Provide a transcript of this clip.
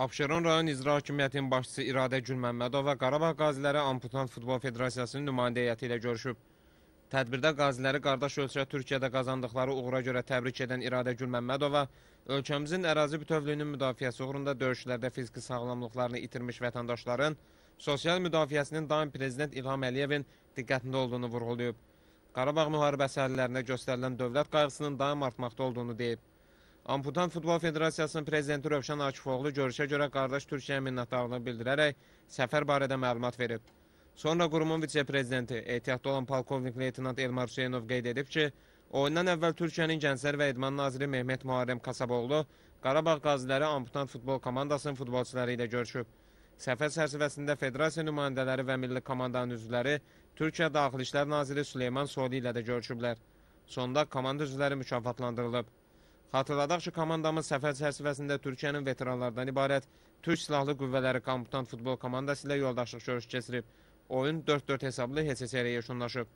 Abşeron rayon icra hakimiyyətinin başçısı İradə Gülməmmədova Qarabağ qaziləri Amputan Futbol Federasiyasının nümayəndə heyəti ilə görüşüb. Tədbirdə qaziləri qardaş ölkə Türkiyədə qazandıqları uğura görə təbrik edən İradə Gülməmmədova ölkəmizin ərazi bütövlüyünün müdafiəsi uğrunda döyüşlərdə fiziki sağlamlıqlarını itirmiş vətəndaşların sosial müdafiəsinin daim prezident İlham Əliyevin diqqətində olduğunu vurğulayıb. Qarabağ müharibəsi əllərinə göstərilən dövlət qayğısının daim artmaqda olduğunu deyib. Amputan Futbol Federasiyasının prezidenti Rövşən Akifoğlu görüşə görə qardaş Türkiyəyə minnətdarlıq bildirərək səfər barədə məlumat verib. Sonra qurumun vitse-prezidenti, ehtiyatda olan polkovnik leytinant Elmar Hüseynov qeyd edib ki, oyundan əvvəl Türkiyənin Gənclər və İdman naziri Mehmet Muharrem Kasaboğlu Qarabağ qaziləri amputant futbol komandasının futbolçuları ilə görüşüb. Səfər çərçivəsində federasiya nümayəndələri və milli komandanın üzvləri Türkiyə Daxili İşlər Naziri Süleyman Soli ilə də görüşüblər. Sonda komanda üzvləri mükafatlandırılıb. Xatırladaq ki, komandamız səfər çərçivəsində Türkiyənin veteranlardan ibarət Türk Silahlı Qüvvələri Komputant Futbol Komandası ilə yoldaşlıq görüş keçirib. Oyun 4-4 hesablı heç-heçəriyə yekunlaşıb.